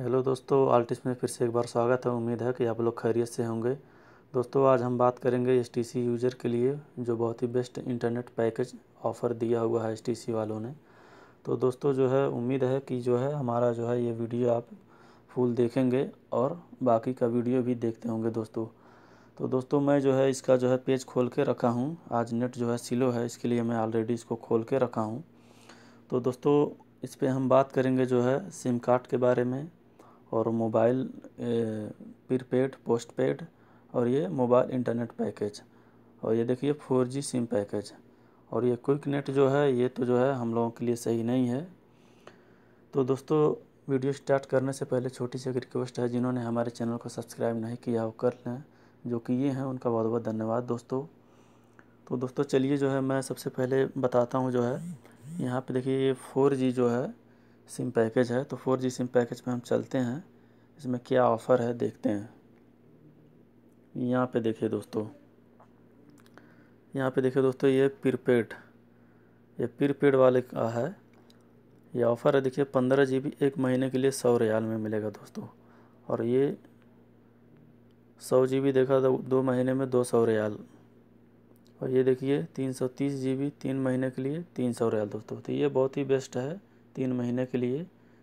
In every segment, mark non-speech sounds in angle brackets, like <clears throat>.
hello दोस्तों artist में फिर से एक बार स्वागत है उम्मीद है कि आप लोग खैरियत से होंगे दोस्तों आज हम बात करेंगे एस यूज़र के लिए जो बहुत ही बेस्ट इंटरनेट पैकेज ऑफ़र दिया हुआ है एस वालों ने तो दोस्तों जो है उम्मीद है कि जो है हमारा जो है ये वीडियो आप फुल देखेंगे और बाकी का वीडियो भी देखते होंगे दोस्तों तो दोस्तों मैं जो है इसका जो है पेज खोल के रखा हूँ आज नेट जो है सिलो है इसके लिए मैं ऑलरेडी इसको खोल के रखा हूँ तो दोस्तों इस पर हम बात करेंगे जो है सिम कार्ड के बारे में और मोबाइल प्रीपेड पोस्टपेड और ये मोबाइल इंटरनेट पैकेज और ये देखिए फोर जी सिम पैकेज और ये क्विक नेट जो है ये तो जो है हम लोगों के लिए सही नहीं है तो दोस्तों वीडियो स्टार्ट करने से पहले छोटी सी एक रिक्वेस्ट है जिन्होंने हमारे चैनल को सब्सक्राइब नहीं किया वो कर लें जो किए हैं उनका बहुत बहुत धन्यवाद दोस्तों तो दोस्तों चलिए जो है मैं सबसे पहले बताता हूँ जो है यहाँ पे देखिए ये फोर जी जो है सिम पैकेज है तो फोर जी सिम पैकेज में हम चलते हैं इसमें क्या ऑफ़र है देखते हैं यहाँ पे देखिए दोस्तों यहाँ पे देखिए दोस्तों ये प्रीपेड ये प्रीपेड वाले का है ये ऑफ़र है देखिए पंद्रह जी बी एक महीने के लिए सौ रियाल में मिलेगा दोस्तों और ये सौ जी बी देखा तो दो महीने में दो सौ रियाल और ये देखिए तीन सौ तीस जी बी तीन महीने के लिए तीन सौ रियाल दोस्तों तो ये बहुत ही बेस्ट है तीन महीने के लिए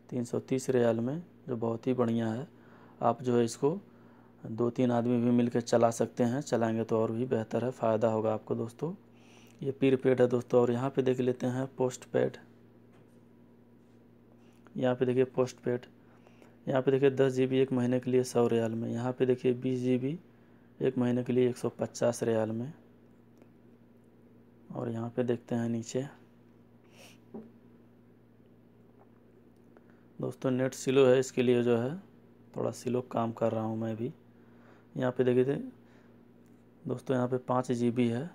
तीन सौ तीस रियाल में जो बहुत ही बढ़िया है आप जो है इसको दो तीन आदमी भी मिलकर चला सकते हैं चलाएंगे तो और भी बेहतर है फ़ायदा होगा आपको दोस्तों ये प्री पेड है दोस्तों और यहाँ पे देख लेते हैं पोस्ट पेड यहाँ पे देखिए पोस्ट पेड यहाँ पे देखिए दस जी एक महीने के लिए सौ रियाल में यहाँ पे देखिए बीस जी एक महीने के लिए एक सौ पचास रियाल में और यहाँ पे देखते हैं नीचे दोस्तों नेट स्लो है इसके लिए जो है थोड़ा स्लो काम कर रहा हूँ मैं भी यहाँ पे देखिए दोस्तों यहाँ पे पाँच जी है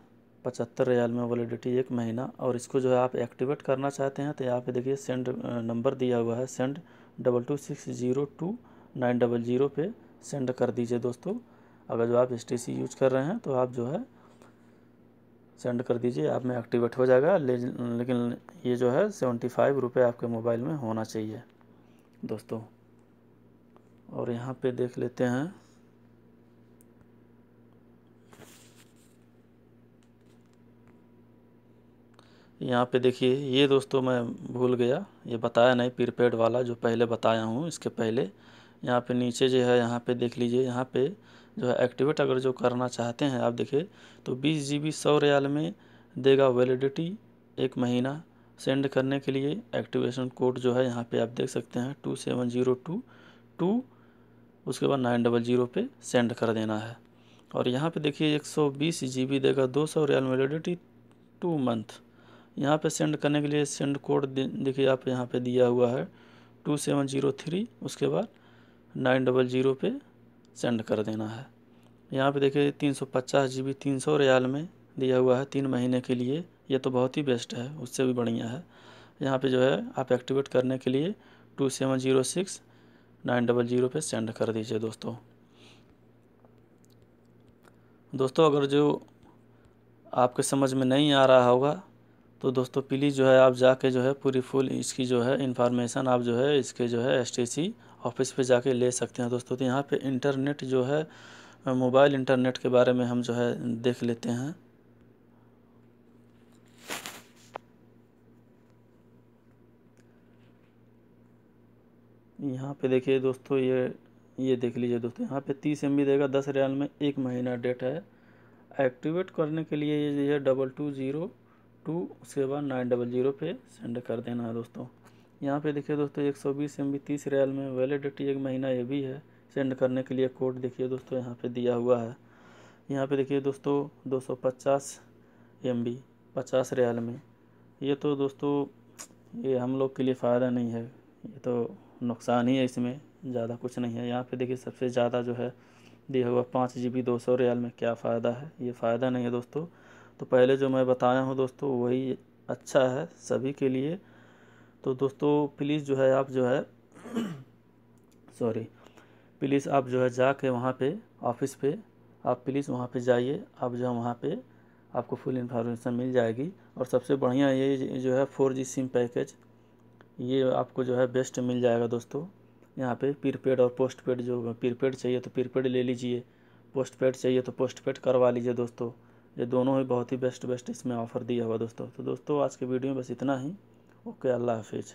पचहत्तर रियाल में वैलिडिटी एक महीना और इसको जो है आप एक्टिवेट करना चाहते हैं तो यहाँ पे देखिए सेंड नंबर दिया हुआ है send double two six zero two nine double zero पे सेंड कर दीजिए दोस्तों अगर जो आप एस यूज कर रहे हैं तो आप जो है सेंड कर दीजिए आप में एक्टिवेट हो जाएगा ले, लेकिन ये जो है सेवेंटी फाइव रुपये आपके मोबाइल में होना चाहिए दोस्तों और यहाँ पे देख लेते हैं यहाँ पे देखिए ये दोस्तों मैं भूल गया ये बताया नहीं प्रीपेड वाला जो पहले बताया हूँ इसके पहले यहाँ पे नीचे जो है यहाँ पे देख लीजिए यहाँ पे जो है एक्टिवेट अगर जो करना चाहते हैं आप देखिए तो बीस जी बी सौ रियाल में देगा वैलिडिटी एक महीना सेंड करने के लिए एक्टिवेशन कोड जो है यहाँ पे आप देख सकते हैं two seven zero two two उसके बाद नाइन डबल ज़ीरो पर सेंड कर देना है और यहाँ पे देखिए एक सौ बीस जी बी देगा दो सौ रियल वेलिडिटी टू मंथ यहाँ पे सेंड करने के लिए सेंड कोड देखिए आप यहाँ पे दिया हुआ है टू सेवन जीरो थ्री उसके बाद नाइन डबल जीरो पर सेंड कर देना है यहाँ पे देखिए तीन सौ पचास जी बी तीन सौ रियाल में दिया हुआ है तीन महीने के लिए ये तो बहुत ही बेस्ट है उससे भी बढ़िया है यहाँ पे जो है आप एक्टिवेट करने के लिए two seven zero six nine double zero पर सेंड कर दीजिए दोस्तों दोस्तों अगर जो आपके समझ में नहीं आ रहा होगा तो दोस्तों प्लीज़ जो है आप जाके जो है पूरी फुल इसकी जो है इन्फॉर्मेशन आप जो है इसके जो है एस ऑफिस पे जाके ले सकते हैं दोस्तों तो यहाँ पे इंटरनेट जो है मोबाइल इंटरनेट के बारे में हम जो है देख लेते हैं यहाँ पे देखिए दोस्तों ये ये देख लीजिए दोस्तों यहाँ पे तीस एम देगा दस रियाल में एक महीना डेटा है एक्टिवेट करने के लिए ये जो है double two zero two seven nine double zero पे सेंड कर देना है दोस्तों यहाँ पे देखिए दोस्तों एक सौ बीस एम बी तीस रियाल में वैलिडिटी एक महीना ये भी है सेंड करने के लिए कोड देखिए दोस्तों यहाँ पे दिया हुआ है यहाँ पे देखिए दोस्तों दो सौ पचास एम बी पचास रियाल में ये तो दोस्तों ये हम लोग के लिए फ़ायदा नहीं है ये तो नुकसान ही है इसमें ज़्यादा कुछ नहीं है यहाँ पे देखिए सबसे ज़्यादा जो है दिया हुआ पाँच जी बी दो सौ रियाल में क्या फ़ायदा है ये फ़ायदा नहीं है दोस्तों तो पहले जो मैं बताया हूँ दोस्तों वही अच्छा है सभी के लिए तो दोस्तों प्लीज़ जो है आप जो है सॉरी <clears throat> प्लीज़ आप जो है जा वहाँ पर ऑफिस पे आप प्लीज़ वहाँ पे जाइए आप जो है वहाँ पे आपको फुल इन्फॉर्मेशन मिल जाएगी और सबसे बढ़िया ये जो है फोर जी सिम पैकेज ये आपको जो है बेस्ट मिल जाएगा दोस्तों यहाँ पे प्रीपेड और पोस्ट पेड जो प्रीपेड चाहिए तो प्रीपेड ले लीजिए पोस्ट पेड चाहिए तो पोस्ट पेड करवा लीजिए दोस्तों ये दोनों ही बहुत ही बेस्ट बेस्ट इसमें ऑफ़र दिया हुआ दोस्तों तो दोस्तों आज के वीडियो में बस इतना ही ओके अल्लाह हाफिज़